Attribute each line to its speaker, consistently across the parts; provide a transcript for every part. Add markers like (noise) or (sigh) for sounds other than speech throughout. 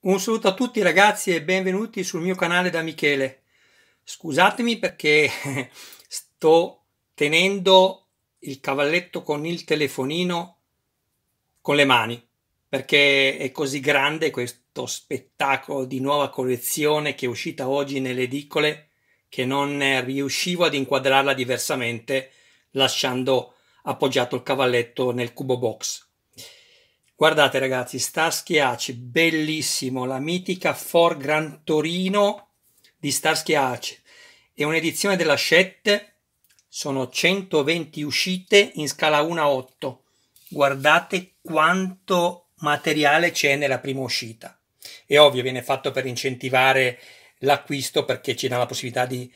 Speaker 1: Un saluto a tutti ragazzi e benvenuti sul mio canale da Michele. Scusatemi perché (laughs) sto tenendo il cavalletto con il telefonino con le mani perché è così grande questo spettacolo di nuova collezione che è uscita oggi nelle edicole che non riuscivo ad inquadrarla diversamente lasciando appoggiato il cavalletto nel cubo box. Guardate ragazzi, Starsky Hatch, bellissimo, la mitica For Gran Torino di Starsky Hatch. È un'edizione della Shet, sono 120 uscite in scala 1 a 8. Guardate quanto materiale c'è nella prima uscita. È ovvio, viene fatto per incentivare l'acquisto perché ci dà la possibilità di,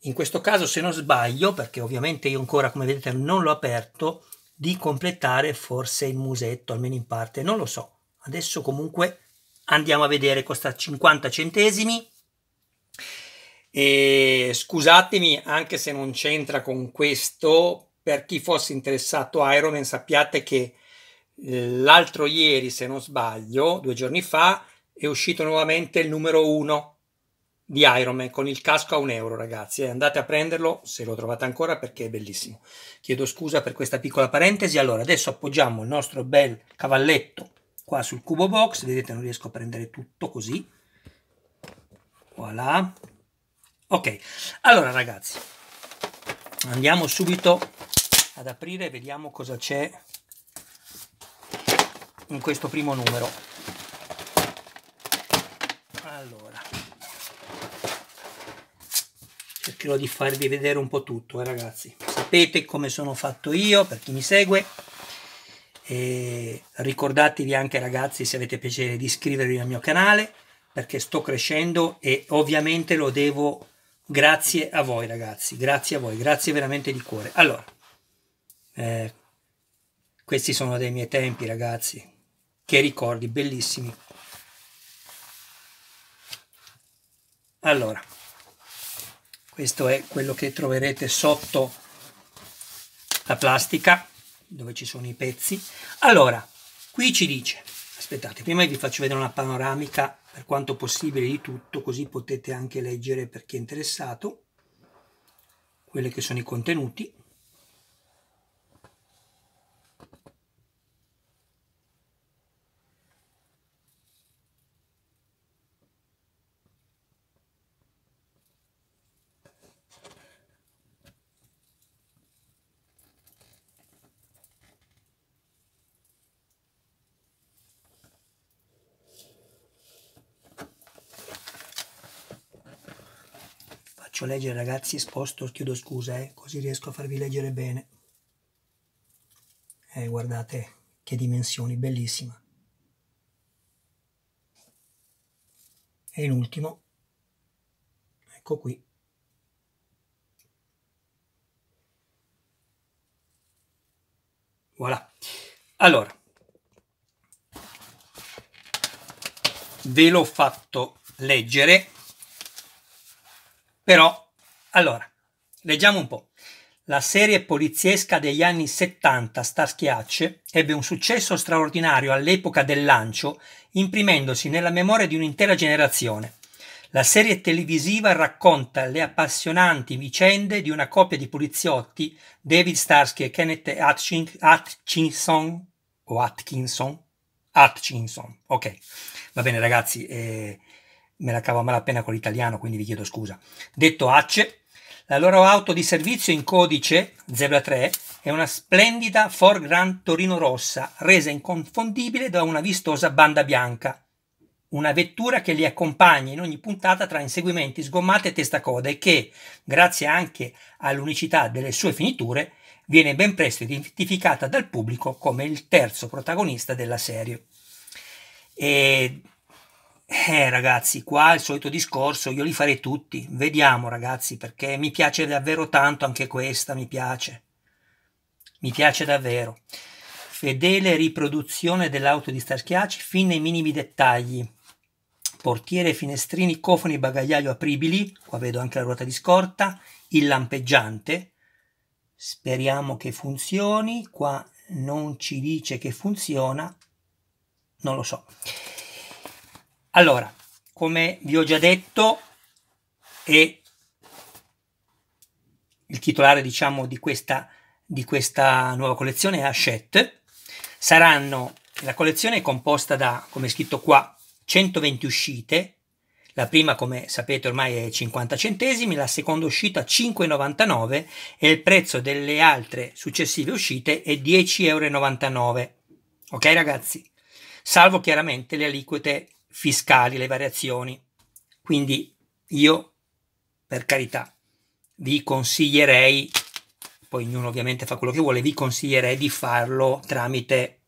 Speaker 1: in questo caso se non sbaglio, perché ovviamente io ancora come vedete non l'ho aperto, di completare forse il musetto, almeno in parte, non lo so. Adesso comunque andiamo a vedere, costa 50 centesimi. E scusatemi anche se non c'entra con questo, per chi fosse interessato a Ironman sappiate che eh, l'altro ieri, se non sbaglio, due giorni fa, è uscito nuovamente il numero 1 di Iron Man con il casco a un euro, ragazzi. Eh, andate a prenderlo se lo trovate ancora perché è bellissimo. Chiedo scusa per questa piccola parentesi. Allora, adesso appoggiamo il nostro bel cavalletto qua sul cubo box. Vedete, non riesco a prendere tutto così. Voilà. Ok, allora ragazzi, andiamo subito ad aprire e vediamo cosa c'è in questo primo numero. cercherò di farvi vedere un po' tutto eh, ragazzi sapete come sono fatto io per chi mi segue e ricordatevi anche ragazzi se avete piacere di iscrivervi al mio canale perché sto crescendo e ovviamente lo devo grazie a voi ragazzi grazie a voi grazie veramente di cuore allora eh, questi sono dei miei tempi ragazzi che ricordi bellissimi allora questo è quello che troverete sotto la plastica dove ci sono i pezzi allora qui ci dice aspettate prima vi faccio vedere una panoramica per quanto possibile di tutto così potete anche leggere per chi è interessato quelli che sono i contenuti faccio leggere ragazzi, sposto, chiudo scusa, eh, così riesco a farvi leggere bene. Eh, guardate che dimensioni, bellissima. E in ultimo, ecco qui. Voilà. Allora, ve l'ho fatto leggere però, allora, leggiamo un po'. La serie poliziesca degli anni 70 Starsky Hatch, ebbe un successo straordinario all'epoca del lancio, imprimendosi nella memoria di un'intera generazione. La serie televisiva racconta le appassionanti vicende di una coppia di poliziotti, David Starsky e Kenneth Atkinson, o Atkinson, Atkinson, ok, va bene ragazzi, eh, me la cavo a malapena con l'italiano, quindi vi chiedo scusa. Detto Acce, la loro auto di servizio in codice Zebra 3 è una splendida Ford Grand Torino rossa, resa inconfondibile da una vistosa banda bianca. Una vettura che li accompagna in ogni puntata tra inseguimenti, sgommate e testacoda e che, grazie anche all'unicità delle sue finiture, viene ben presto identificata dal pubblico come il terzo protagonista della serie. E eh ragazzi, qua il solito discorso, io li farei tutti, vediamo ragazzi, perché mi piace davvero tanto anche questa, mi piace, mi piace davvero. Fedele riproduzione dell'auto di Starschiacci fin nei minimi dettagli, portiere, finestrini, cofoni, bagagliaio apribili, qua vedo anche la ruota di scorta, il lampeggiante, speriamo che funzioni, qua non ci dice che funziona, non lo so. Allora, come vi ho già detto, e il titolare diciamo, di, questa, di questa nuova collezione è Hachette. Saranno, la collezione è composta da, come scritto qua, 120 uscite, la prima, come sapete, ormai è 50 centesimi, la seconda uscita 5,99 e il prezzo delle altre successive uscite è 10,99 euro. Ok ragazzi? Salvo chiaramente le aliquote fiscali, le variazioni. Quindi io, per carità, vi consiglierei, poi ognuno ovviamente fa quello che vuole, vi consiglierei di farlo tramite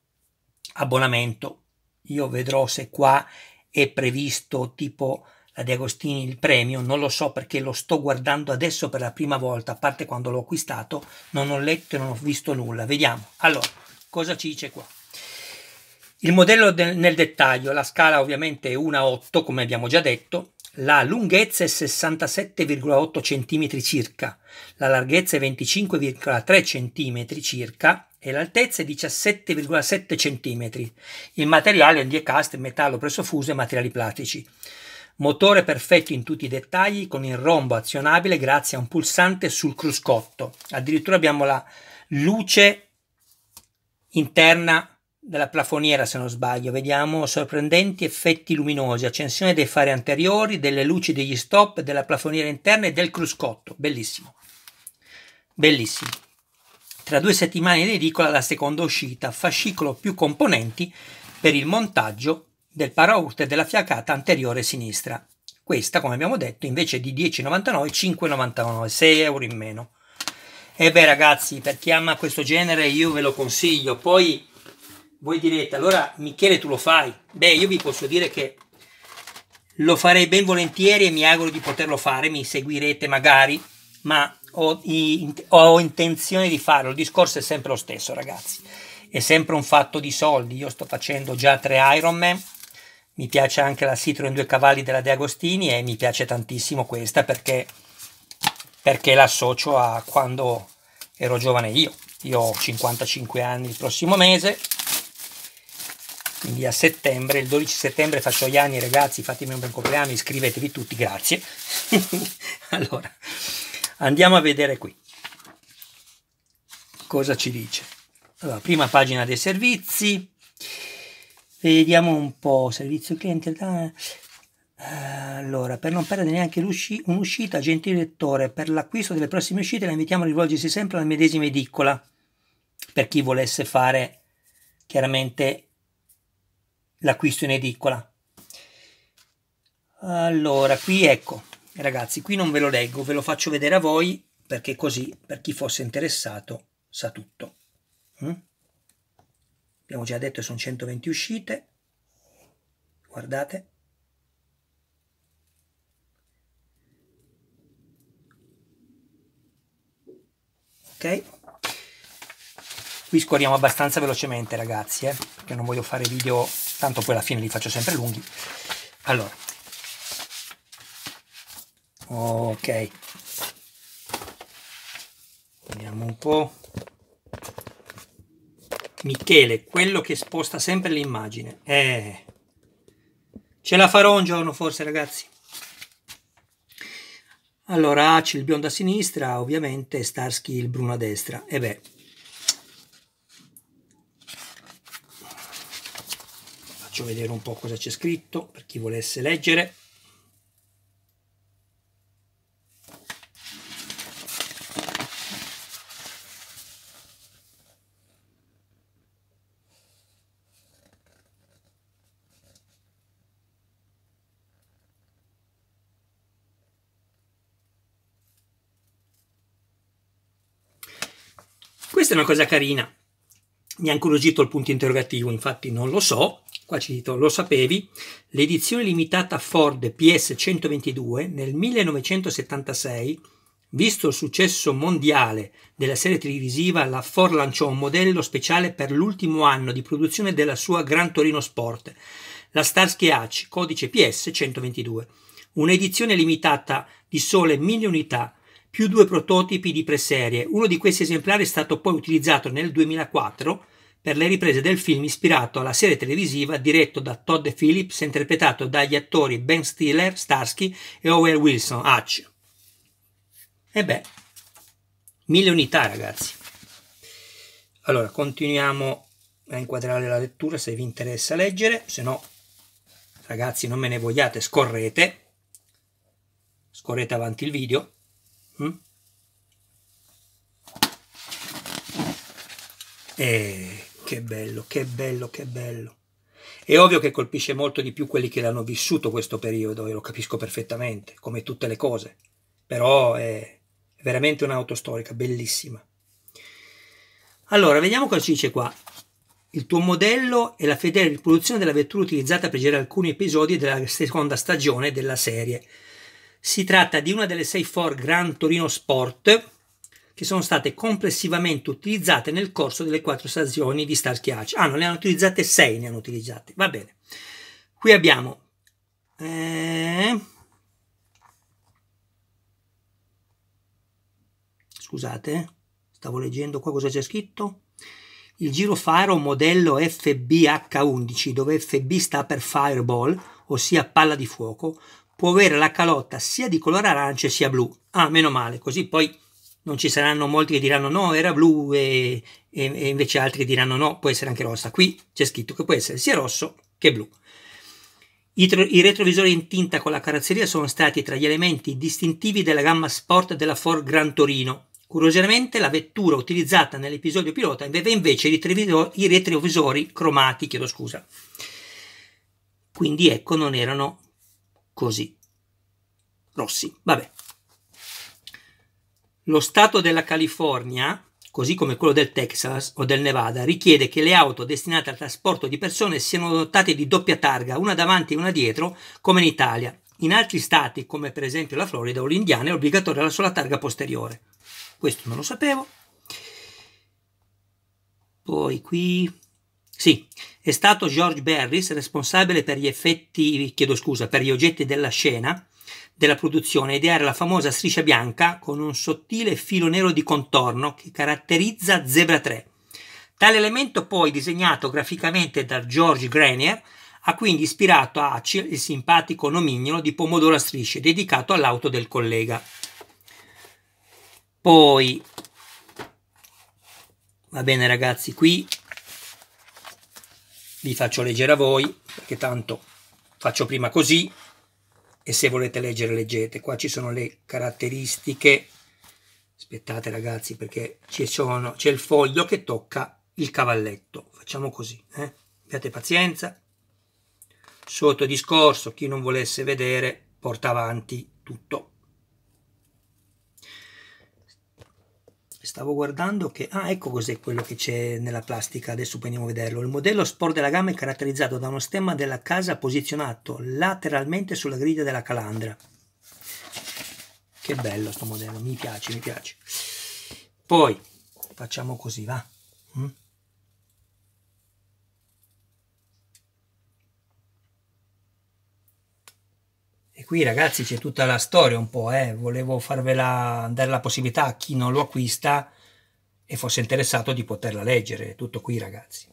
Speaker 1: abbonamento. Io vedrò se qua è previsto tipo la De Agostini il premio, non lo so perché lo sto guardando adesso per la prima volta, a parte quando l'ho acquistato, non ho letto e non ho visto nulla. Vediamo. Allora, cosa ci dice qua? Il modello de- nel dettaglio, la scala ovviamente è 8 come abbiamo già detto, la lunghezza è 67,8 cm circa, la larghezza è 25,3 cm circa e l'altezza è 17,7 cm. Il materiale è diecast, metallo pressofuso e materiali platici. Motore perfetto in tutti i dettagli con il rombo azionabile grazie a un pulsante sul cruscotto. Addirittura abbiamo la luce interna della plafoniera se non sbaglio, vediamo sorprendenti effetti luminosi, accensione dei fari anteriori, delle luci degli stop, della plafoniera interna e del cruscotto, bellissimo, bellissimo. Tra due settimane in edicola la seconda uscita, fascicolo più componenti per il montaggio del paraurte della fiacata anteriore sinistra. Questa, come abbiamo detto, invece di 10,99, 5,99, 6 euro in meno. E beh ragazzi, per chi ama questo genere io ve lo consiglio, poi voi direte, allora Michele tu lo fai? Beh, io vi posso dire che lo farei ben volentieri e mi auguro di poterlo fare, mi seguirete magari, ma ho, ho intenzione di farlo. Il discorso è sempre lo stesso, ragazzi. È sempre un fatto di soldi. Io sto facendo già tre Ironman, mi piace anche la Citroen 2 cavalli della De Agostini e mi piace tantissimo questa perché, perché l'associo a quando ero giovane io. Io ho 55 anni il prossimo mese quindi a settembre, il 12 settembre faccio gli anni ragazzi, fatemi un buon compleanno, iscrivetevi tutti, grazie. (laughs) allora, andiamo a vedere qui cosa ci dice. Allora, prima pagina dei servizi, vediamo un po', servizio cliente, eh, allora, per non perdere neanche un'uscita, gentile lettore, per l'acquisto delle prossime uscite la invitiamo a rivolgersi sempre alla medesima edicola, per chi volesse fare chiaramente l'acquisto in edicola. Allora, qui ecco, ragazzi, qui non ve lo leggo, ve lo faccio vedere a voi perché così, per chi fosse interessato, sa tutto. Mm? Abbiamo già detto che sono 120 uscite, guardate. Ok? Qui scorriamo abbastanza velocemente, ragazzi, eh, perché non voglio fare video tanto poi alla fine li faccio sempre lunghi. Allora, ok, vediamo un po'. Michele, quello che sposta sempre l'immagine. Eh, ce la farò un giorno forse ragazzi. Allora, Aci il biondo a sinistra, ovviamente Starsky il bruno a destra. E eh beh, faccio vedere un po' cosa c'è scritto per chi volesse leggere. Questa è una cosa carina. Mi ha il punto interrogativo, infatti non lo so, qua ci cito, lo sapevi, l'edizione limitata Ford PS122 nel 1976, visto il successo mondiale della serie televisiva, la Ford lanciò un modello speciale per l'ultimo anno di produzione della sua Gran Torino Sport, la Starsky Hatch, codice PS122, un'edizione limitata di sole 1000 unità, più due prototipi di preserie. Uno di questi esemplari è stato poi utilizzato nel 2004 per le riprese del film ispirato alla serie televisiva diretto da Todd Phillips e interpretato dagli attori Ben Stiller, Starsky e Owen Wilson, Hutch. E beh, mille unità ragazzi. Allora, continuiamo a inquadrare la lettura se vi interessa leggere, se no, ragazzi, non me ne vogliate, scorrete, scorrete avanti il video. Mm? E che bello, che bello, che bello. È ovvio che colpisce molto di più quelli che l'hanno vissuto questo periodo, e lo capisco perfettamente, come tutte le cose. Però è veramente un'auto storica, bellissima. Allora, vediamo cosa ci dice qua. Il tuo modello è la fedele riproduzione della vettura utilizzata per girare alcuni episodi della seconda stagione della serie. Si tratta di una delle 6 Ford Gran Torino Sport che sono state complessivamente utilizzate nel corso delle quattro stagioni di Star Chiacci. Ah, non ne hanno utilizzate 6, ne hanno utilizzate. Va bene. Qui abbiamo... Eh, scusate, stavo leggendo qua cosa c'è scritto. Il girofaro modello FBH11, dove FB sta per fireball, ossia palla di fuoco, può avere la calotta sia di colore arancio sia blu. Ah, meno male, così poi non ci saranno molti che diranno no, era blu e, e, e, invece altri diranno no, può essere anche rossa. Qui c'è scritto che può essere sia rosso che blu. I, tro- I, retrovisori in tinta con la carrozzeria sono stati tra gli elementi distintivi della gamma sport della Ford Gran Torino. Curiosamente la vettura utilizzata nell'episodio pilota aveva invece i retrovisori, i retrovisori cromati, chiedo scusa. Quindi ecco, non erano così rossi. Vabbè, lo Stato della California, così come quello del Texas o del Nevada, richiede che le auto destinate al trasporto di persone siano dotate di doppia targa, una davanti e una dietro, come in Italia. In altri stati, come per esempio la Florida o l'Indiana, è obbligatoria la sola targa posteriore. Questo non lo sapevo. Poi qui... Sì, è stato George Barris responsabile per gli effetti, chiedo scusa, per gli oggetti della scena, della produzione, ideare la famosa striscia bianca con un sottile filo nero di contorno che caratterizza Zebra 3. Tale elemento poi disegnato graficamente da George Grenier ha quindi ispirato a Acci il simpatico nomignolo di Pomodoro a strisce dedicato all'auto del collega. Poi, va bene ragazzi, qui vi faccio leggere a voi perché tanto faccio prima così e se volete leggere leggete, qua ci sono le caratteristiche, aspettate ragazzi perché ci sono, c'è il foglio che tocca il cavalletto, facciamo così, eh? abbiate pazienza, sotto discorso chi non volesse vedere porta avanti tutto. stavo guardando che ah ecco cos'è quello che c'è nella plastica adesso poi a vederlo il modello sport della gamma è caratterizzato da uno stemma della casa posizionato lateralmente sulla griglia della calandra che bello sto modello mi piace mi piace poi facciamo così va mm? qui ragazzi c'è tutta la storia un po', eh. volevo farvela dare la possibilità a chi non lo acquista e fosse interessato di poterla leggere, tutto qui ragazzi.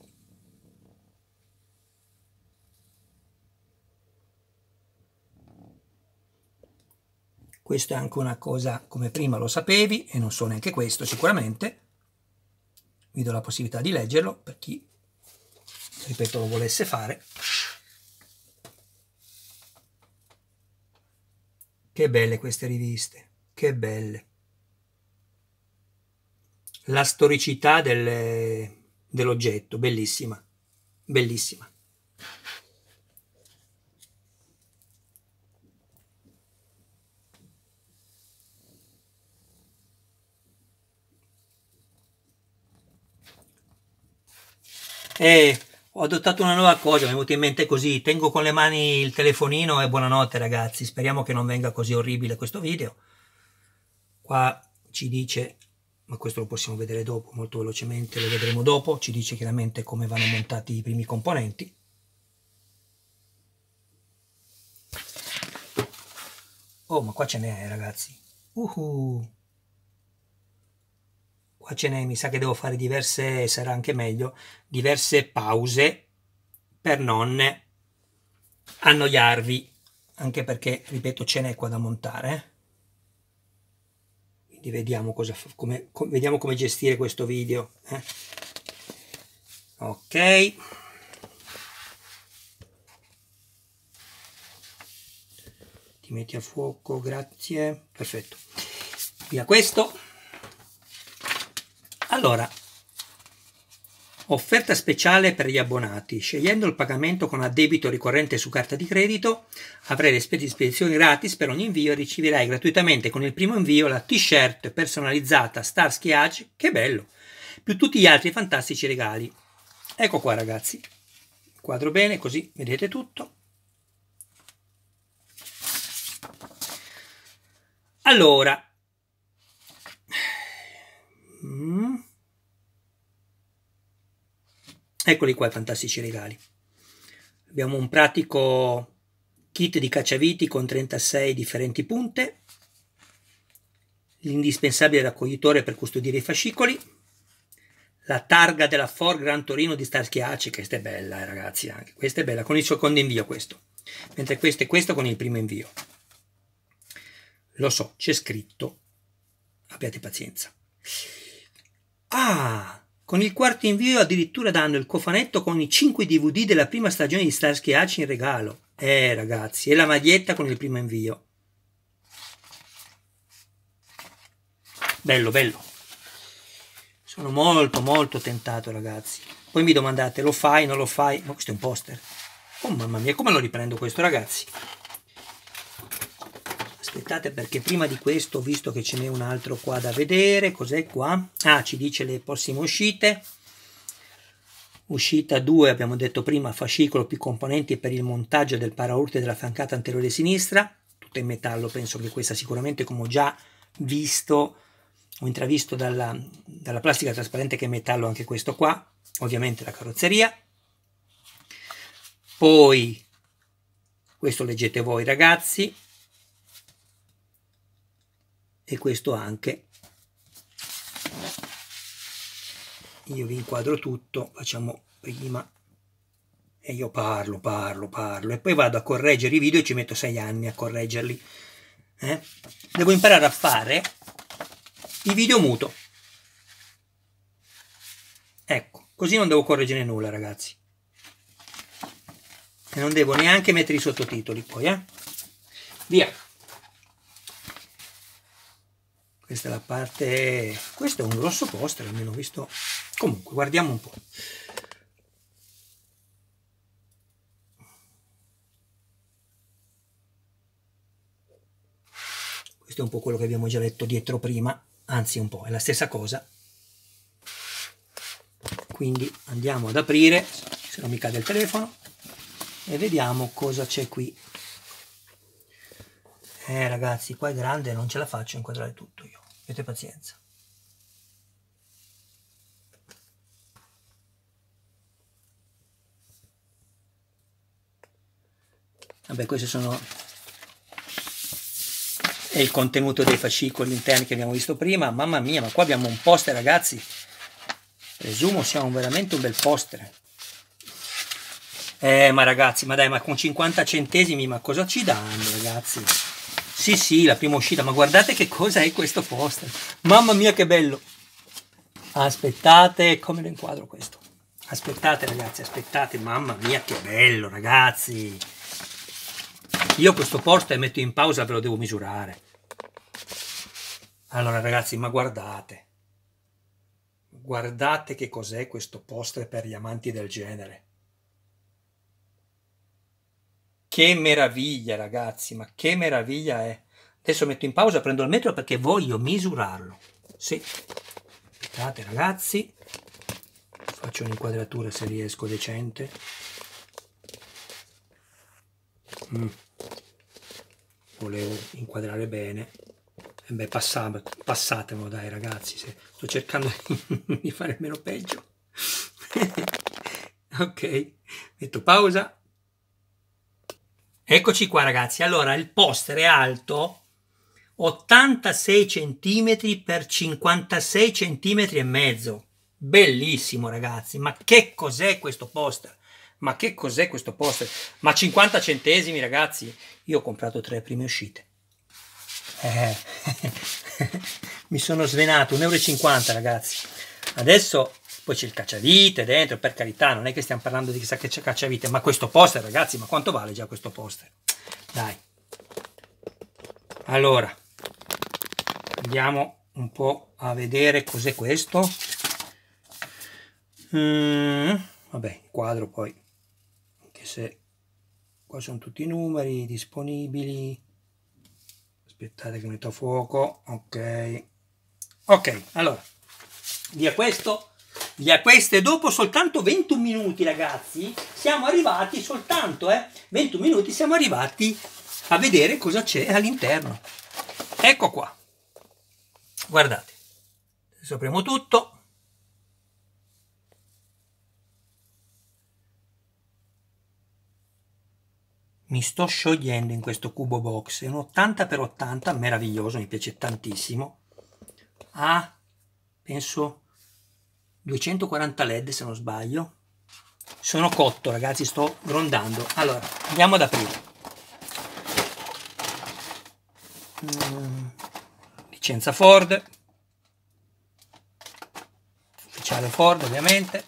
Speaker 1: Questo è anche una cosa come prima lo sapevi e non so neanche questo sicuramente. Vi do la possibilità di leggerlo per chi, ripeto, lo volesse fare. Che belle queste riviste, che belle. La storicità del, dell'oggetto, bellissima, bellissima. Eh, ho adottato una nuova cosa, mi è venuto in mente così, tengo con le mani il telefonino e buonanotte ragazzi, speriamo che non venga così orribile questo video. Qua ci dice, ma questo lo possiamo vedere dopo, molto velocemente lo vedremo dopo, ci dice chiaramente come vanno montati i primi componenti. Oh, ma qua ce n'è ragazzi. Uhuh qua ce n'è, mi sa che devo fare diverse, sarà anche meglio, diverse pause per non annoiarvi, anche perché, ripeto, ce n'è qua da montare. Eh. Quindi vediamo, cosa, come, com, vediamo come gestire questo video. Eh. Ok. Ti metti a fuoco, grazie. Perfetto. Via questo. Allora, offerta speciale per gli abbonati. Scegliendo il pagamento con addebito ricorrente su carta di credito, avrai le spedizioni gratis per ogni invio e riceverai gratuitamente con il primo invio la t-shirt personalizzata Starsky Age, che bello, più tutti gli altri fantastici regali. Ecco qua ragazzi, quadro bene così vedete tutto. Allora, Mm. Eccoli qua i fantastici regali. Abbiamo un pratico kit di cacciaviti con 36 differenti punte, l'indispensabile raccoglitore per custodire i fascicoli, la targa della Ford Gran Torino di Starsky Hatch, questa è bella eh, ragazzi, anche questa è bella, con il secondo invio questo, mentre questo è questo con il primo invio. Lo so, c'è scritto, abbiate pazienza. Ah! Con il quarto invio addirittura danno il cofanetto con i 5 DVD della prima stagione di Starsky Hatch in regalo. Eh ragazzi, e la maglietta con il primo invio. Bello, bello. Sono molto, molto tentato ragazzi. Poi mi domandate, lo fai, non lo fai? Ma questo è un poster. Oh mamma mia, come lo riprendo questo ragazzi? aspettate perché prima di questo ho visto che ce n'è un altro qua da vedere cos'è qua? ah ci dice le prossime uscite uscita 2 abbiamo detto prima fascicolo più componenti per il montaggio del paraurte della fiancata anteriore sinistra tutto in metallo penso che questa sicuramente come ho già visto ho intravisto dalla, dalla plastica trasparente che è metallo anche questo qua ovviamente la carrozzeria poi questo leggete voi ragazzi e questo anche. Io vi inquadro tutto, facciamo prima e io parlo, parlo, parlo e poi vado a correggere i video e ci metto sei anni a correggerli. Eh? Devo imparare a fare i video muto. Ecco, così non devo correggere nulla ragazzi. E non devo neanche mettere i sottotitoli poi, eh? Via! questa è la parte questo è un grosso poster almeno visto comunque guardiamo un po' questo è un po' quello che abbiamo già letto dietro prima anzi un po' è la stessa cosa quindi andiamo ad aprire se non mi cade il telefono e vediamo cosa c'è qui eh ragazzi qua è grande non ce la faccio inquadrare tutto io Abbiate pazienza. Vabbè, questi sono è il contenuto dei fascicoli interni che abbiamo visto prima. Mamma mia, ma qua abbiamo un poster, ragazzi. Presumo siamo veramente un bel poster. Eh, ma ragazzi, ma dai, ma con 50 centesimi, ma cosa ci danno, ragazzi? Sì, sì, la prima uscita, ma guardate che cosa è questo poster. Mamma mia che bello. Aspettate, come lo inquadro questo? Aspettate ragazzi, aspettate, mamma mia che bello ragazzi. Io questo poster metto in pausa, ve lo devo misurare. Allora ragazzi, ma guardate. Guardate che cos'è questo poster per gli amanti del genere. Che meraviglia, ragazzi, ma che meraviglia è. Adesso metto in pausa, prendo il metro perché voglio misurarlo. Sì, aspettate ragazzi, faccio un'inquadratura se riesco decente. Mm. Volevo inquadrare bene. E eh, beh, passate, passatemelo dai ragazzi, se sto cercando (laughs) di fare meno peggio. (laughs) ok, metto pausa Eccoci qua ragazzi, allora il poster è alto 86 cm x 56 cm e mezzo. Bellissimo ragazzi, ma che cos'è questo poster? Ma che cos'è questo poster? Ma 50 centesimi ragazzi, io ho comprato tre prime uscite. Eh, (laughs) mi sono svenato, 1,50 euro ragazzi. Adesso poi c'è il cacciavite dentro, per carità, non è che stiamo parlando di chissà che c'è cacciavite, ma questo poster, ragazzi, ma quanto vale già questo poster? Dai. Allora, andiamo un po' a vedere cos'è questo. Mm, vabbè, quadro poi, anche se qua sono tutti i numeri disponibili. Aspettate che metto a fuoco, ok. Ok, allora, via questo via queste dopo soltanto 21 minuti ragazzi siamo arrivati soltanto eh, 21 minuti siamo arrivati a vedere cosa c'è all'interno ecco qua guardate adesso apriamo tutto mi sto sciogliendo in questo cubo box è un 80x80 meraviglioso mi piace tantissimo ah, penso 240 led se non sbaglio sono cotto ragazzi sto grondando allora andiamo ad aprire mm, licenza Ford ufficiale Ford ovviamente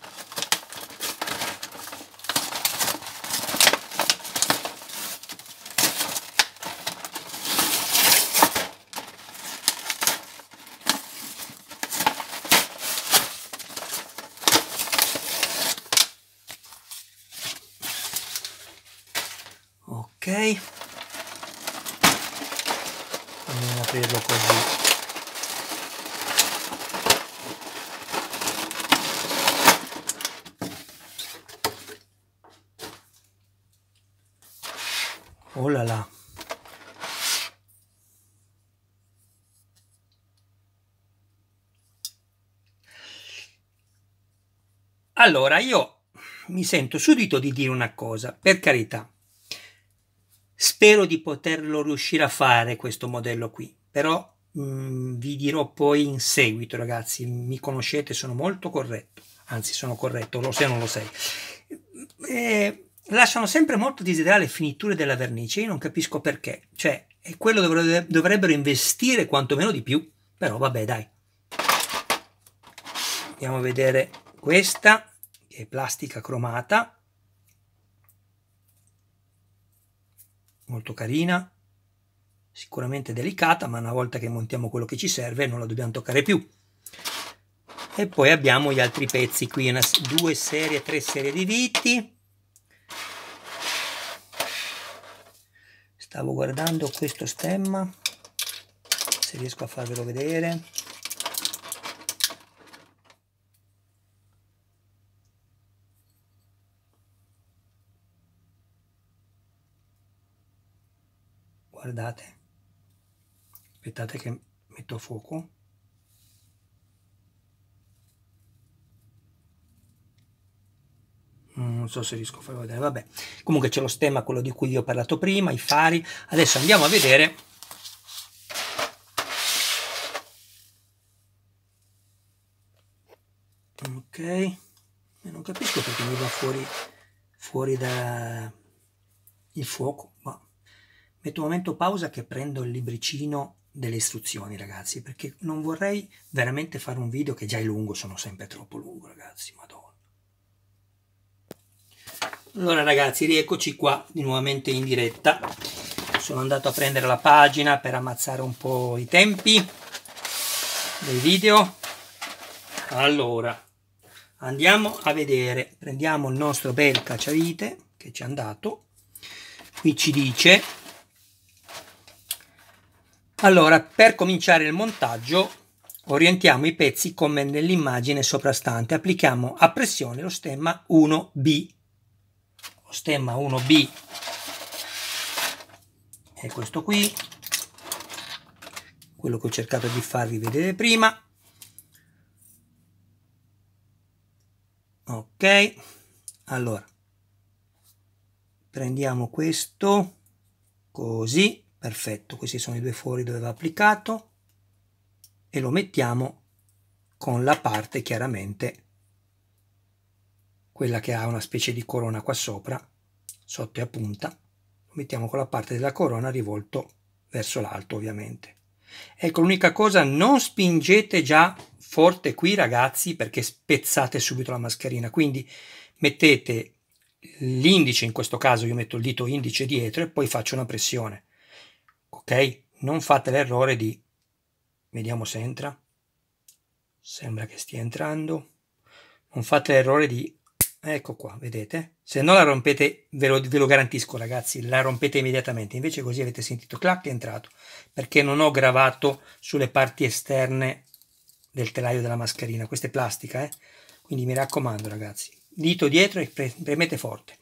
Speaker 1: Allora, io mi sento subito di dire una cosa, per carità. Spero di poterlo riuscire a fare questo modello qui, però mh, mm, vi dirò poi in seguito, ragazzi, mi conoscete, sono molto corretto, anzi sono corretto, lo sei o non lo sei. E eh, lasciano sempre molto desiderare le finiture della vernice, io non capisco perché, cioè è quello dovrebbe, dovrebbero investire quantomeno di più, però vabbè dai. Andiamo a vedere questa plastica cromata, molto carina, sicuramente delicata, ma una volta che montiamo quello che ci serve non la dobbiamo toccare più. E poi abbiamo gli altri pezzi, qui una, due serie, tre serie di viti. Stavo guardando questo stemma, se riesco a farvelo vedere. guardate aspettate che metto fuoco mm, non so se riesco a farlo vedere vabbè comunque c'è lo stemma quello di cui vi ho parlato prima i fari adesso andiamo a vedere ok eh, non capisco perché mi va fuori fuori da il fuoco ma Metto un momento pausa che prendo il libricino delle istruzioni, ragazzi, perché non vorrei veramente fare un video che già è lungo, sono sempre troppo lungo, ragazzi, madonna. Allora ragazzi, rieccoci qua di nuovamente in diretta. Sono andato a prendere la pagina per ammazzare un po' i tempi dei video. Allora, andiamo a vedere. Prendiamo il nostro bel cacciavite che ci è andato. Qui ci dice allora, per cominciare il montaggio, orientiamo i pezzi come nell'immagine soprastante. Applichiamo a pressione lo stemma 1B. Lo stemma 1B è questo qui, quello che ho cercato di farvi vedere prima. Ok, allora, prendiamo questo, così, perfetto questi sono i due fori dove va applicato e lo mettiamo con la parte chiaramente quella che ha una specie di corona qua sopra sotto e a punta lo mettiamo con la parte della corona rivolto verso l'alto ovviamente ecco l'unica cosa non spingete già forte qui ragazzi perché spezzate subito la mascherina quindi mettete l'indice in questo caso io metto il dito indice dietro e poi faccio una pressione ok? Non fate l'errore di... vediamo se entra. Sembra che stia entrando. Non fate l'errore di... ecco qua, vedete? Se non la rompete, ve lo, ve lo garantisco ragazzi, la rompete immediatamente. Invece così avete sentito clac è entrato, perché non ho gravato sulle parti esterne del telaio della mascherina. Questa è plastica, eh? Quindi mi raccomando ragazzi, dito dietro e premete forte.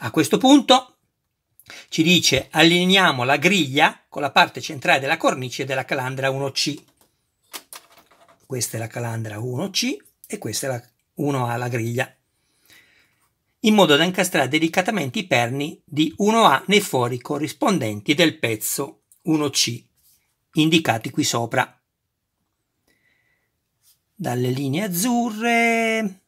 Speaker 1: A questo punto ci dice allineiamo la griglia con la parte centrale della cornice della calandra 1C. Questa è la calandra 1C e questa è la 1A la griglia, in modo da incastrare delicatamente i perni di 1A nei fori corrispondenti del pezzo 1C, indicati qui sopra. Dalle linee azzurre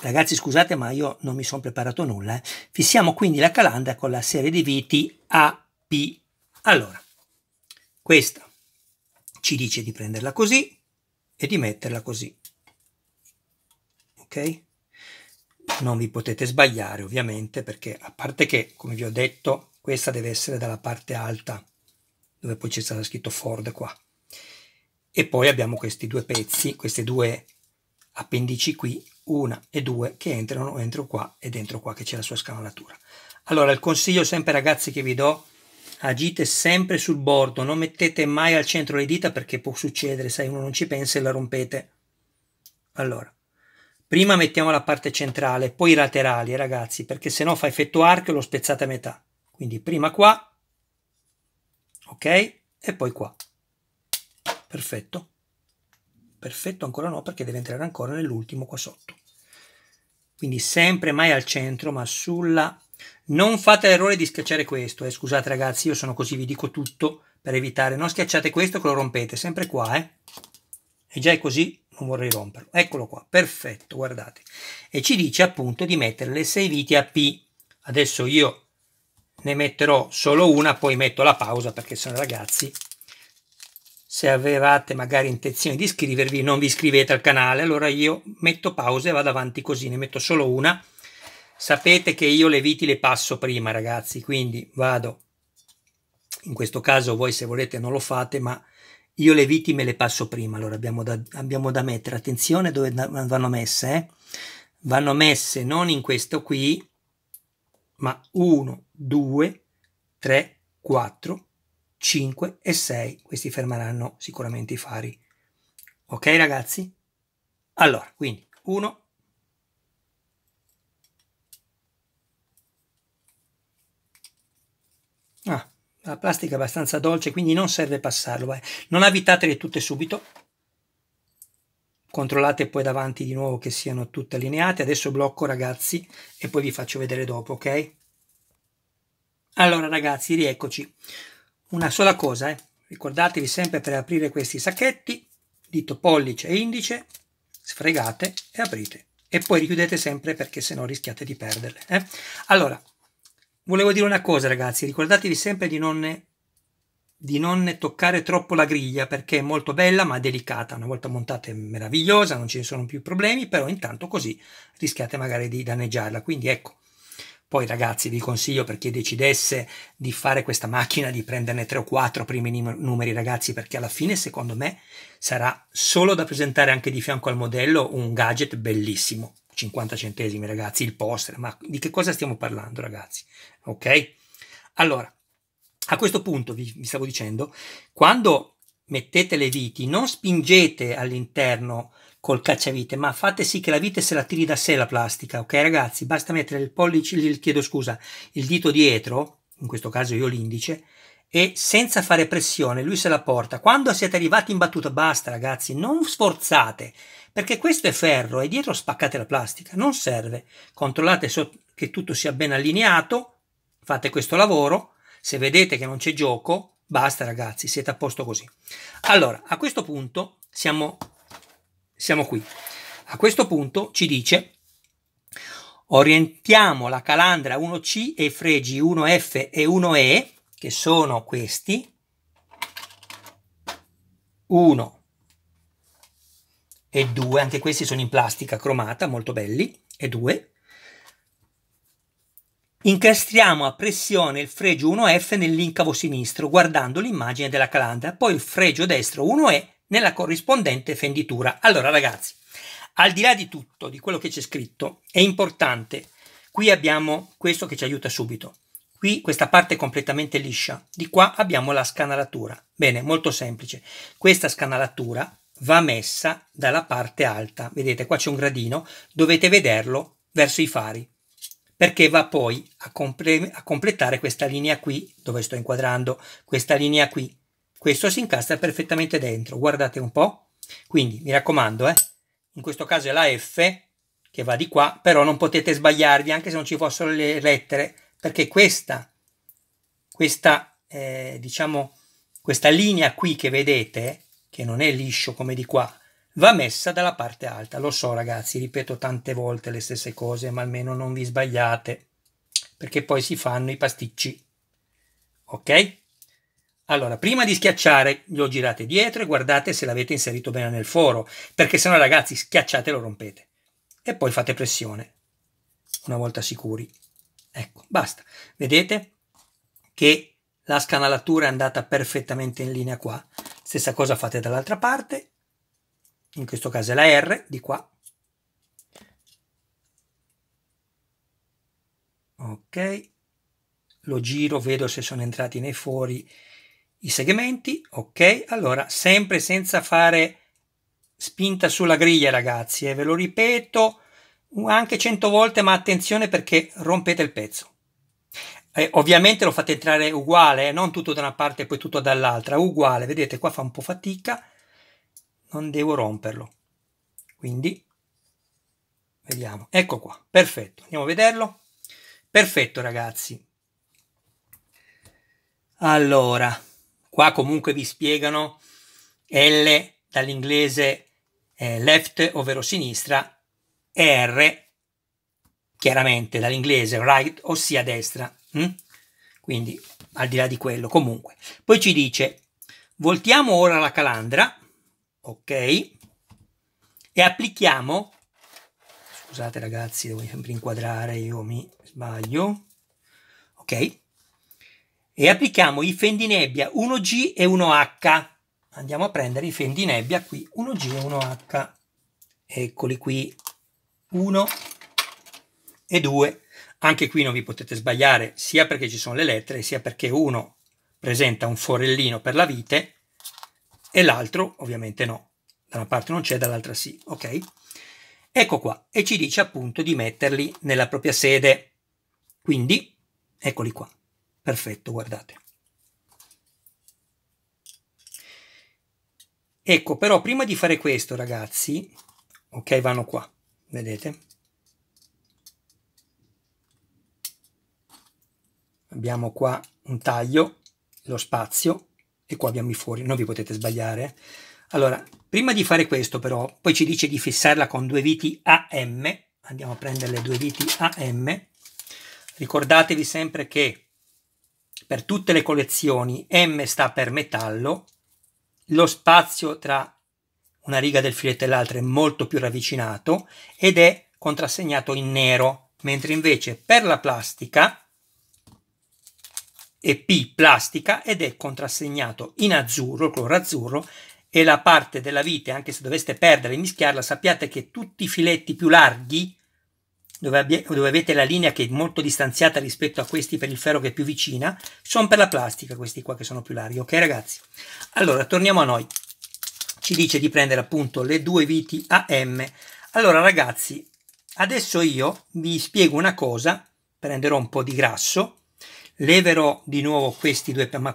Speaker 1: Ragazzi scusate ma io non mi sono preparato nulla. Eh. Fissiamo quindi la calandra con la serie di viti AP. Allora, questa ci dice di prenderla così e di metterla così. Ok? Non vi potete sbagliare ovviamente perché a parte che, come vi ho detto, questa deve essere dalla parte alta dove poi c'è stato scritto Ford qua. E poi abbiamo questi due pezzi, queste due appendici qui una e due che entrano entro qua e dentro qua che c'è la sua scanalatura. Allora il consiglio sempre ragazzi che vi do, agite sempre sul bordo, non mettete mai al centro le dita perché può succedere, se uno non ci pensa e la rompete. Allora, prima mettiamo la parte centrale, poi i laterali ragazzi, perché se no fa effetto arco e lo spezzate a metà. Quindi prima qua, ok, e poi qua. Perfetto perfetto ancora no perché deve entrare ancora nell'ultimo qua sotto quindi sempre mai al centro ma sulla non fate l'errore di schiacciare questo eh. scusate ragazzi io sono così vi dico tutto per evitare non schiacciate questo che lo rompete sempre qua eh. e già è così non vorrei romperlo eccolo qua perfetto guardate e ci dice appunto di mettere le 6 viti a P adesso io ne metterò solo una poi metto la pausa perché sono ragazzi se avevate magari intenzione di iscrivervi non vi iscrivete al canale allora io metto pause e vado avanti così ne metto solo una sapete che io le viti le passo prima ragazzi quindi vado in questo caso voi se volete non lo fate ma io le viti me le passo prima allora abbiamo da, abbiamo da mettere attenzione dove vanno messe eh? vanno messe non in questo qui ma 1 2 3 4 5 e 6, questi fermeranno sicuramente i fari. Ok ragazzi? Allora, quindi 1, ah, la plastica è abbastanza dolce, quindi non serve passarlo. Eh. Non avvitatele tutte subito. Controllate poi davanti di nuovo che siano tutte allineate. Adesso blocco ragazzi e poi vi faccio vedere dopo, ok? Allora ragazzi, rieccoci. Una sola cosa, eh? ricordatevi sempre per aprire questi sacchetti, dito pollice e indice, sfregate e aprite. E poi richiudete sempre perché sennò rischiate di perderle. Eh? Allora, volevo dire una cosa ragazzi, ricordatevi sempre di non di non toccare troppo la griglia perché è molto bella ma delicata, una volta montata è meravigliosa, non ci sono più problemi, però intanto così rischiate magari di danneggiarla, quindi ecco, poi ragazzi vi consiglio per chi decidesse di fare questa macchina di prenderne tre o quattro primi numeri ragazzi perché alla fine secondo me sarà solo da presentare anche di fianco al modello un gadget bellissimo. 50 centesimi ragazzi, il poster, ma di che cosa stiamo parlando ragazzi? Ok? Allora, a questo punto vi, vi stavo dicendo, quando mettete le viti non spingete all'interno col cacciavite, ma fate sì che la vite se la tiri da sé la plastica, ok ragazzi? Basta mettere il pollice, il, chiedo scusa, il dito dietro, in questo caso io l'indice, e senza fare pressione lui se la porta. Quando siete arrivati in battuta, basta ragazzi, non sforzate, perché questo è ferro e dietro spaccate la plastica, non serve. Controllate che tutto sia ben allineato, fate questo lavoro, se vedete che non c'è gioco, basta ragazzi, siete a posto così. Allora, a questo punto siamo siamo qui. A questo punto ci dice orientiamo la calandra 1C e i fregi 1F e 1E, che sono questi, 1 e 2, anche questi sono in plastica cromata, molto belli, e 2. Incastriamo a pressione il fregio 1F nell'incavo sinistro, guardando l'immagine della calandra, poi il fregio destro 1E nella corrispondente fenditura. Allora ragazzi, al di là di tutto, di quello che c'è scritto, è importante, qui abbiamo questo che ci aiuta subito, qui questa parte è completamente liscia, di qua abbiamo la scanalatura. Bene, molto semplice, questa scanalatura va messa dalla parte alta, vedete qua c'è un gradino, dovete vederlo verso i fari, perché va poi a, comple a, completare questa linea qui, dove sto inquadrando, questa linea qui, questo si incastra perfettamente dentro, guardate un po'. Quindi mi raccomando, eh, in questo caso è la F che va di qua, però non potete sbagliarvi anche se non ci fossero le lettere, perché questa, questa, eh, diciamo, questa linea qui che vedete, che non è liscio come di qua, va messa dalla parte alta. Lo so ragazzi, ripeto tante volte le stesse cose, ma almeno non vi sbagliate, perché poi si fanno i pasticci. Ok? Allora, prima di schiacciare, lo girate dietro e guardate se l'avete inserito bene nel foro, perché se no ragazzi schiacciate e lo rompete. E poi fate pressione, una volta sicuri. Ecco, basta. Vedete che la scanalatura è andata perfettamente in linea qua. Stessa cosa fate dall'altra parte, in questo caso è la R di qua. Ok, lo giro, vedo se sono entrati nei fori i segmenti, ok, allora sempre senza fare spinta sulla griglia ragazzi, eh, ve lo ripeto anche cento volte ma attenzione perché rompete il pezzo. Eh, ovviamente lo fate entrare uguale, eh, non tutto da una parte e poi tutto dall'altra, uguale, vedete qua fa un po' fatica, non devo romperlo, quindi vediamo, ecco qua, perfetto, andiamo a vederlo, perfetto ragazzi. Allora, Qua comunque vi spiegano L dall'inglese eh, left, ovvero sinistra, R chiaramente dall'inglese right, ossia destra. Hm? Quindi al di là di quello, comunque. Poi ci dice, voltiamo ora la calandra, ok, e applichiamo, scusate ragazzi, devo sempre inquadrare, io mi sbaglio, ok, e applichiamo i fendinebbia 1G e 1H. Andiamo a prendere i fendinebbia qui 1G e 1H. Eccoli qui 1 e 2. Anche qui non vi potete sbagliare sia perché ci sono le lettere sia perché uno presenta un forellino per la vite e l'altro ovviamente no. Da una parte non c'è, dall'altra sì, ok? Ecco qua, e ci dice appunto di metterli nella propria sede. Quindi, eccoli qua perfetto, guardate. Ecco, però prima di fare questo, ragazzi, ok, vanno qua, vedete? Abbiamo qua un taglio, lo spazio, e qua abbiamo i fuori, non vi potete sbagliare. Eh. Allora, prima di fare questo però, poi ci dice di fissarla con due viti AM, andiamo a prendere le due viti AM, ricordatevi sempre che per tutte le collezioni, M sta per metallo, lo spazio tra una riga del filetto e l'altra è molto più ravvicinato ed è contrassegnato in nero, mentre invece per la plastica è P plastica ed è contrassegnato in azzurro, il colore azzurro, e la parte della vite, anche se doveste perdere e mischiarla, sappiate che tutti i filetti più larghi dove, abbia, dove, avete la linea che è molto distanziata rispetto a questi per il ferro che è più vicina, sono per la plastica questi qua che sono più larghi, ok ragazzi? Allora, torniamo a noi. Ci dice di prendere appunto le due viti AM. Allora ragazzi, adesso io vi spiego una cosa, prenderò un po' di grasso, leverò di nuovo questi due... ma...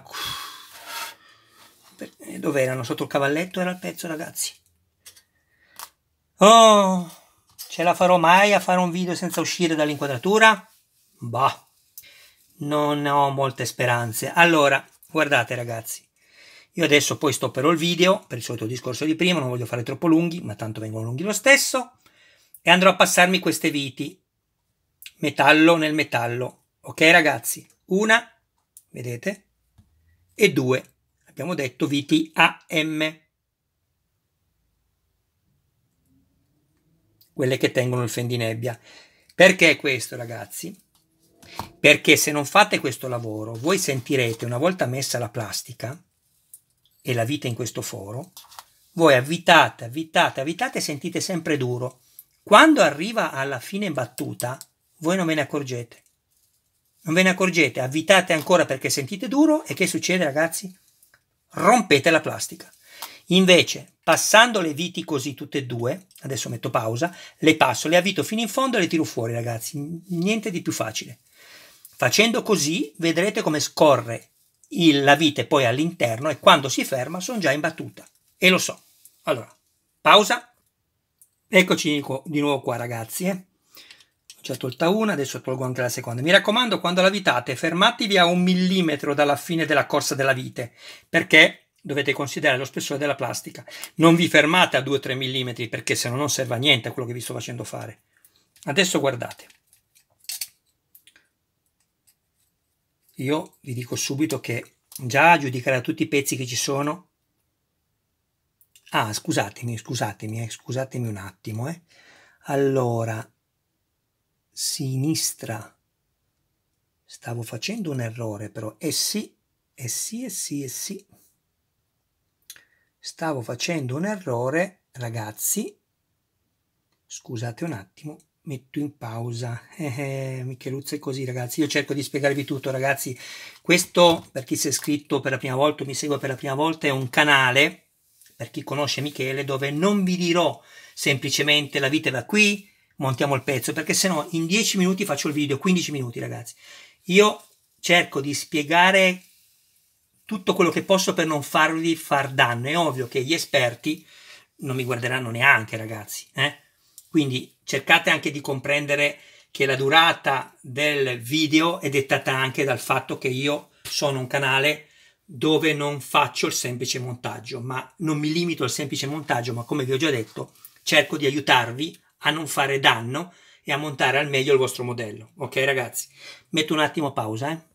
Speaker 1: Eh, dove erano? Sotto il cavalletto era il pezzo ragazzi? Oh... Ce la farò mai a fare un video senza uscire dall'inquadratura? Bah, non ho molte speranze. Allora, guardate ragazzi, io adesso poi stopperò il video per il solito discorso di prima, non voglio fare troppo lunghi, ma tanto vengono lunghi lo stesso, e andrò a passarmi queste viti, metallo nel metallo. Ok ragazzi, una, vedete, e due, abbiamo detto viti AM. quelle che tengono il fendinebbia. Perché questo, ragazzi? Perché se non fate questo lavoro, voi sentirete una volta messa la plastica e la vite in questo foro, voi avvitate, avvitate, avvitate e sentite sempre duro. Quando arriva alla fine battuta, voi non ve ne accorgete. Non ve ne accorgete, avvitate ancora perché sentite duro e che succede ragazzi? Rompete la plastica. Invece, passando le viti così tutte e due, adesso metto pausa, le passo, le avvito fino in fondo e le tiro fuori ragazzi, niente di più facile. Facendo così vedrete come scorre il, la vite poi all'interno e quando si ferma sono già in battuta e lo so. Allora, pausa, eccoci di nuovo qua ragazzi, eh. ho già tolta una, adesso tolgo anche la seconda. Mi raccomando quando la vitate fermatevi a un millimetro dalla fine della corsa della vite perché dovete considerare lo spessore della plastica. Non vi fermate a 2-3 mm perché se no non serve a niente a quello che vi sto facendo fare. Adesso guardate. Io vi dico subito che già a giudicare tutti i pezzi che ci sono... Ah, scusatemi, scusatemi, eh, scusatemi un attimo. Eh. Allora, sinistra. Stavo facendo un errore però. Eh sì, eh sì, eh sì, eh sì stavo facendo un errore, ragazzi. Scusate un attimo, metto in pausa. (laughs) Eh, eh, Micheluzzo è così, ragazzi. Io cerco di spiegarvi tutto, ragazzi. Questo, per chi si è iscritto per la prima volta o mi segue per la prima volta, è un canale, per chi conosce Michele, dove non vi dirò semplicemente la vita da qui, montiamo il pezzo, perché sennò in 10 minuti faccio il video, 15 minuti, ragazzi. Io cerco di spiegare tutto quello che posso per non farvi far danno. È ovvio che gli esperti non mi guarderanno neanche, ragazzi. Eh? Quindi cercate anche di comprendere che la durata del video è dettata anche dal fatto che io sono un canale dove non faccio il semplice montaggio, ma non mi limito al semplice montaggio, ma come vi ho già detto, cerco di aiutarvi a non fare danno e a montare al meglio il vostro modello. Ok ragazzi, metto un attimo pausa. Eh?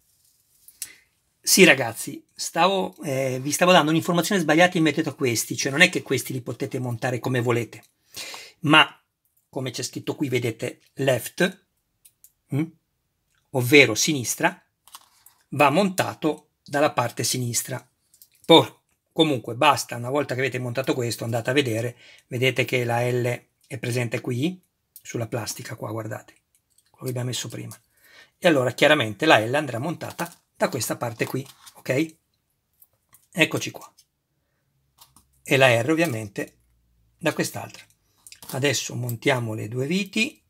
Speaker 1: Sì, ragazzi, stavo, eh, vi stavo dando un'informazione sbagliata in merito a questi, cioè non è che questi li potete montare come volete, ma come c'è scritto qui, vedete left, mh, mm, ovvero sinistra, va montato dalla parte sinistra. Poi, comunque, basta, una volta che avete montato questo, andate a vedere, vedete che la L è presente qui, sulla plastica qua, guardate, quello che abbiamo messo prima. E allora, chiaramente, la L andrà montata da questa parte qui, ok? Eccoci qua. E la R ovviamente da quest'altra. Adesso montiamo le due viti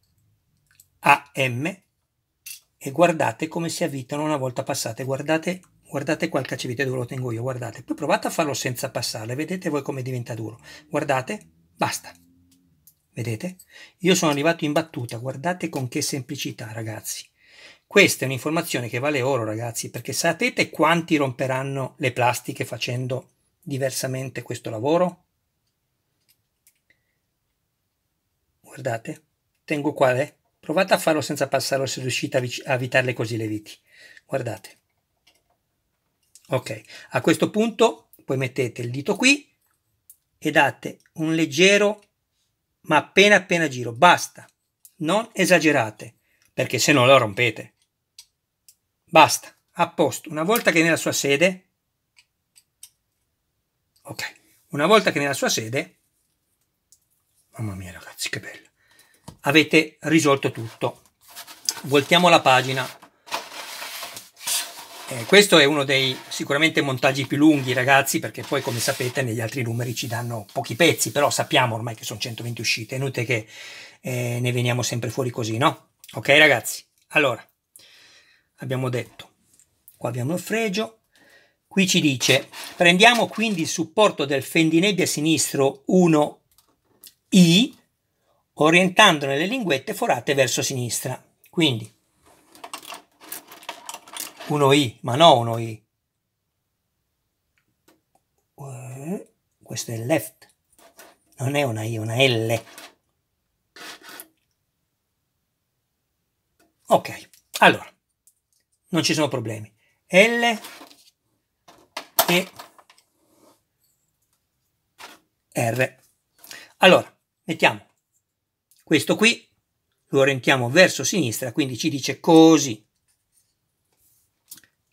Speaker 1: a M e guardate come si avvitano una volta passate. Guardate, guardate qua il cacciavite dove lo tengo io, guardate. Poi provate a farlo senza passare, vedete voi come diventa duro. Guardate, basta. Vedete? Io sono arrivato in battuta, guardate con che semplicità ragazzi. Questa è un'informazione che vale oro, ragazzi, perché sapete quanti romperanno le plastiche facendo diversamente questo lavoro? Guardate, tengo qua, eh? Provate a farlo senza passarlo se riuscite a evitarle così le viti. Guardate. Ok, a questo punto poi mettete il dito qui e date un leggero ma appena appena giro. Basta, non esagerate, perché se no lo rompete. Basta, a posto. Una volta che è nella sua sede... Ok, una volta che è nella sua sede... Mamma mia ragazzi, che bello. Avete risolto tutto. Voltiamo la pagina. Eh, questo è uno dei sicuramente montaggi più lunghi ragazzi perché poi come sapete negli altri numeri ci danno pochi pezzi però sappiamo ormai che sono 120 uscite è inutile che eh, ne veniamo sempre fuori così no? ok ragazzi allora abbiamo detto. Qua abbiamo il fregio. Qui ci dice, prendiamo quindi il supporto del fendinebbia sinistro 1I, orientandone le linguette forate verso sinistra. Quindi 1I, ma no 1I. Questo è il left, non è una I, è una L. Ok, allora, non ci sono problemi. L e R. Allora, mettiamo questo qui, lo orientiamo verso sinistra, quindi ci dice così.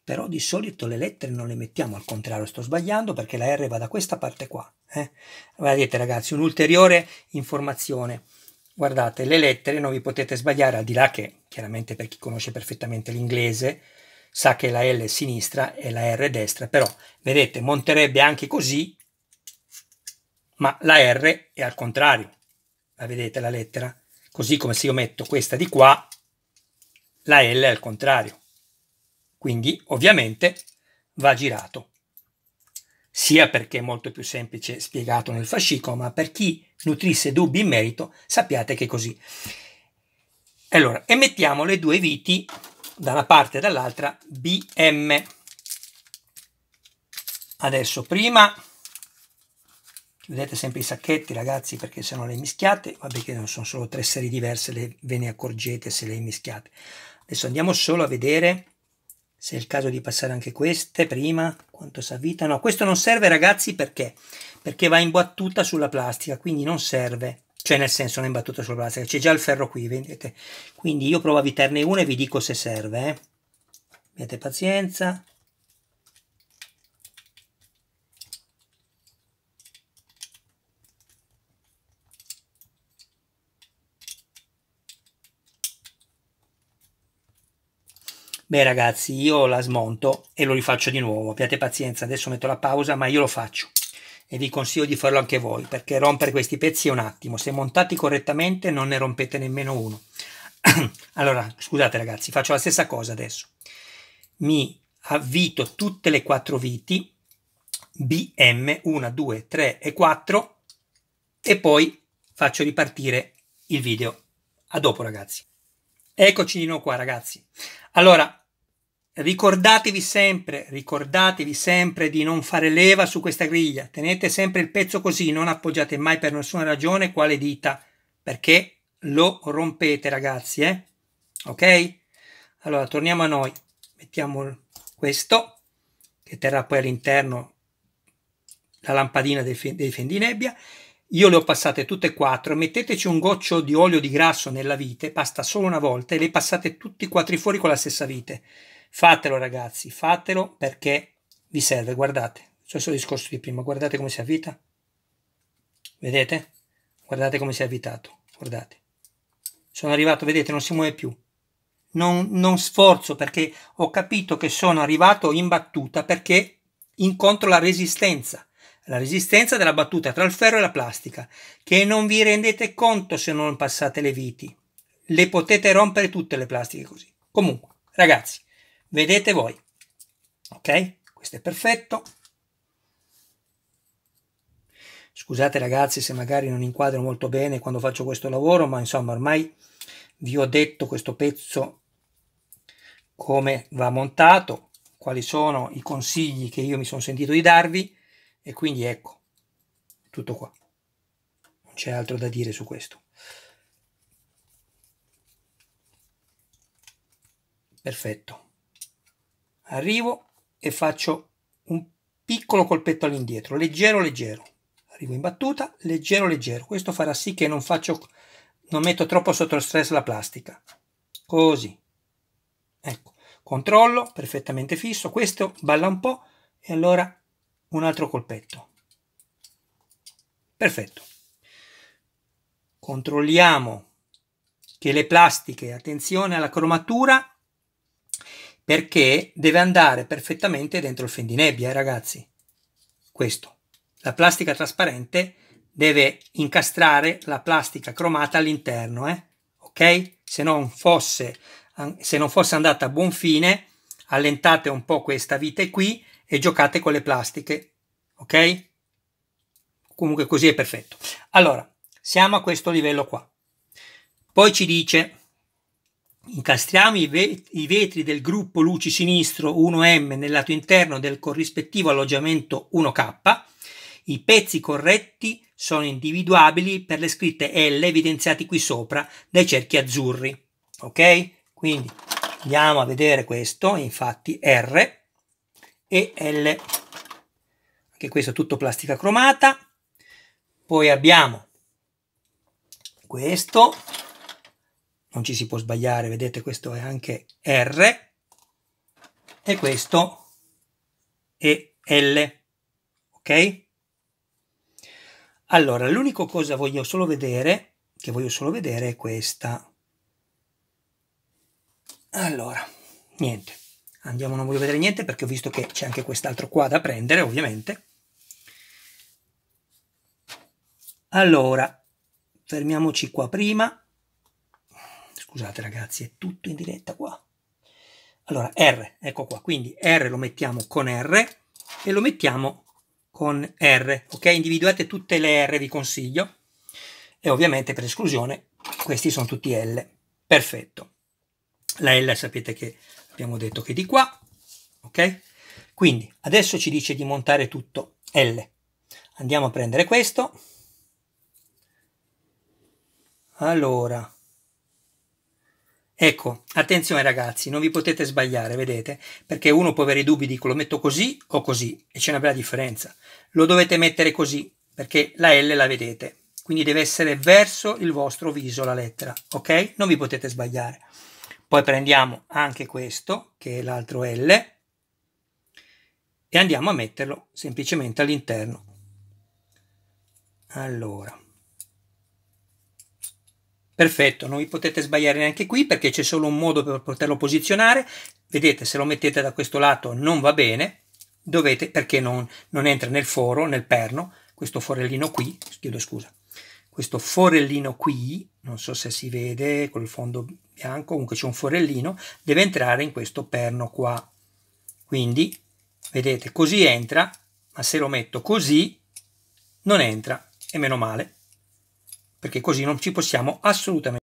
Speaker 1: Però di solito le lettere non le mettiamo al contrario, sto sbagliando perché la R va da questa parte qua. Eh? Guardate ragazzi, un'ulteriore informazione guardate, le lettere non vi potete sbagliare, al di là che chiaramente per chi conosce perfettamente l'inglese sa che la L è sinistra e la R è destra, però vedete, monterebbe anche così, ma la R è al contrario. La vedete la lettera? Così come se io metto questa di qua, la L è al contrario. Quindi ovviamente va girato sia perché è molto più semplice spiegato nel fascicolo, ma per chi nutrisse dubbi in merito, sappiate che è così. Allora, e mettiamo le due viti da una parte e dall'altra BM. Adesso prima, vedete sempre i sacchetti ragazzi perché se no le mischiate, vabbè che non sono solo tre serie diverse, le, ve ne accorgete se le mischiate. Adesso andiamo solo a vedere se è il caso di passare anche queste prima, quanto sa vita. no, questo non serve ragazzi perché? Perché va imbattuta sulla plastica, quindi non serve, cioè nel senso non è imbattuta sulla plastica, c'è già il ferro qui, vedete, quindi io provo a evitarne una e vi dico se serve, eh. abbiate pazienza, Beh ragazzi, io la smonto e lo rifaccio di nuovo, abbiate pazienza, adesso metto la pausa, ma io lo faccio e vi consiglio di farlo anche voi, perché rompere questi pezzi è un attimo, se montati correttamente non ne rompete nemmeno uno. (clears throat) allora, scusate ragazzi, faccio la stessa cosa adesso. Mi avvito tutte le quattro viti, BM 1, 2, 3 e 4 e poi faccio ripartire il video. A dopo ragazzi. Eccoci di nuovo qua ragazzi. Allora, ricordatevi sempre, ricordatevi sempre di non fare leva su questa griglia. Tenete sempre il pezzo così, non appoggiate mai per nessuna ragione quale dita, perché lo rompete ragazzi, eh? Ok? Allora, torniamo a noi. Mettiamo questo, che terrà poi all'interno la lampadina dei, fendinebbia. nebbia io le ho passate tutte e quattro, metteteci un goccio di olio di grasso nella vite, basta solo una volta e le passate tutti e quattro fuori con la stessa vite. Fatelo ragazzi, fatelo perché vi serve, guardate, stesso discorso di prima, guardate come si avvita, vedete? Guardate come si è avvitato, guardate. Sono arrivato, vedete, non si muove più. Non, non sforzo perché ho capito che sono arrivato in battuta perché incontro la resistenza la resistenza della battuta tra il ferro e la plastica, che non vi rendete conto se non passate le viti. Le potete rompere tutte le plastiche così. Comunque, ragazzi, vedete voi. Ok? Questo è perfetto. Scusate ragazzi se magari non inquadro molto bene quando faccio questo lavoro, ma insomma ormai vi ho detto questo pezzo come va montato, quali sono i consigli che io mi sono sentito di darvi e quindi ecco, tutto qua. Non c'è altro da dire su questo. Perfetto. Arrivo e faccio un piccolo colpetto all'indietro, leggero leggero. Arrivo in battuta, leggero leggero. Questo farà sì che non faccio non metto troppo sotto stress la plastica. Così. Ecco, controllo, perfettamente fisso. Questo balla un po' e allora un altro colpetto. Perfetto. Controlliamo che le plastiche, attenzione alla cromatura, perché deve andare perfettamente dentro il fendinebbia, eh, ragazzi. Questo. La plastica trasparente deve incastrare la plastica cromata all'interno, eh? ok? Se non, fosse, se non fosse andata a buon fine, allentate un po' questa vite qui e giocate con le plastiche, ok? Comunque così è perfetto. Allora, siamo a questo livello qua. Poi ci dice, incastriamo i, vetri, del gruppo luci sinistro 1M nel lato interno del corrispettivo alloggiamento 1K, i pezzi corretti sono individuabili per le scritte L evidenziati qui sopra dai cerchi azzurri. Ok? Quindi andiamo a vedere questo, infatti R e L. Anche questo tutto plastica cromata. Poi abbiamo questo, non ci si può sbagliare, vedete questo è anche R e questo è L, ok? Allora, l'unica cosa voglio solo vedere, che voglio solo vedere è questa. Allora, niente andiamo, non voglio vedere niente perché ho visto che c'è anche quest'altro qua da prendere, ovviamente. Allora, fermiamoci qua prima. Scusate ragazzi, è tutto in diretta qua. Allora, R, ecco qua, quindi R lo mettiamo con R e lo mettiamo con R, ok? Individuate tutte le R, vi consiglio. E ovviamente per esclusione questi sono tutti L. Perfetto. La L sapete che abbiamo detto che di qua, ok? Quindi adesso ci dice di montare tutto L. Andiamo a prendere questo. Allora, ecco, attenzione ragazzi, non vi potete sbagliare, vedete? Perché uno può avere i dubbi, dico lo metto così o così, e c'è una bella differenza. Lo dovete mettere così, perché la L la vedete, quindi deve essere verso il vostro viso la lettera, ok? Non vi potete sbagliare. Poi prendiamo anche questo, che è l'altro L, e andiamo a metterlo semplicemente all'interno. Allora. Perfetto, non vi potete sbagliare neanche qui perché c'è solo un modo per poterlo posizionare. Vedete, se lo mettete da questo lato non va bene, dovete, perché non, non entra nel foro, nel perno, questo forellino qui, chiedo scusa, questo forellino qui, non so se si vede col fondo bianco, comunque c'è un forellino, deve entrare in questo perno qua. Quindi, vedete, così entra, ma se lo metto così, non entra, e meno male, perché così non ci possiamo assolutamente...